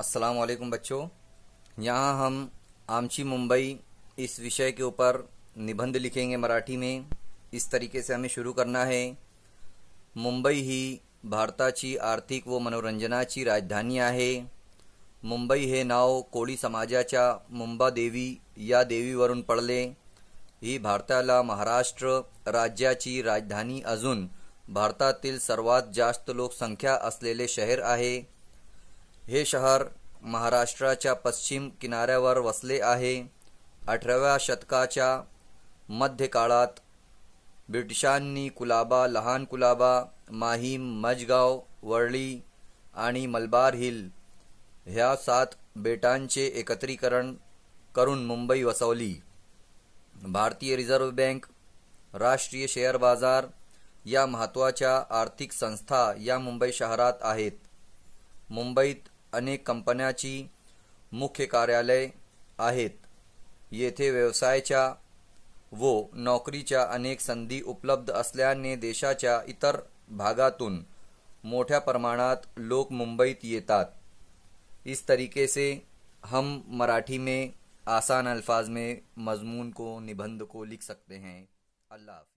अस्सलाम वालेकुम बच्चों यहाँ हम आमची मुंबई इस विषय के ऊपर निबंध लिखेंगे मराठी में इस तरीके से हमें शुरू करना है मुंबई ही भारताची आर्थिक व मनोरंजनाची राजधानी है मुंबई हे नाव कोळी मुंबा देवी या देवीवरून पडले ही भारताला महाराष्ट्र राज्याची राजधानी अजून भारतातील सर्वात जास्त लोकसंख्या असलेले शहर आहे हे शहर महाराष्ट्राच्या पश्चिम किनाऱ्यावर वसले आहे अठराव्या शतकाच्या मध्यकाळात ब्रिटिशांनी कुलाबा लहान कुलाबा माहीम मजगाव वर्ली आणि मलबार हिल ह्या सात बेटांचे एकत्रीकरण करून मुंबई वसवली भारतीय रिझर्व्ह बँक राष्ट्रीय शेअर बाजार या महत्त्वाच्या आर्थिक संस्था या मुंबई शहरात आहेत मुंबईत अनेक कंपन्याची मुख्य कार्यालय आहेत येथे व्यवसाय व नौकरी अनेक संधी उपलब्ध असल्याने देशाच्या इतर भागातून मोटा प्रमाणात लोग मुंबईत येतात इस तरीके से हम मराठी में आसान अल्फाज में मजमून को निबंध को लिख सकते हैं अल्लाह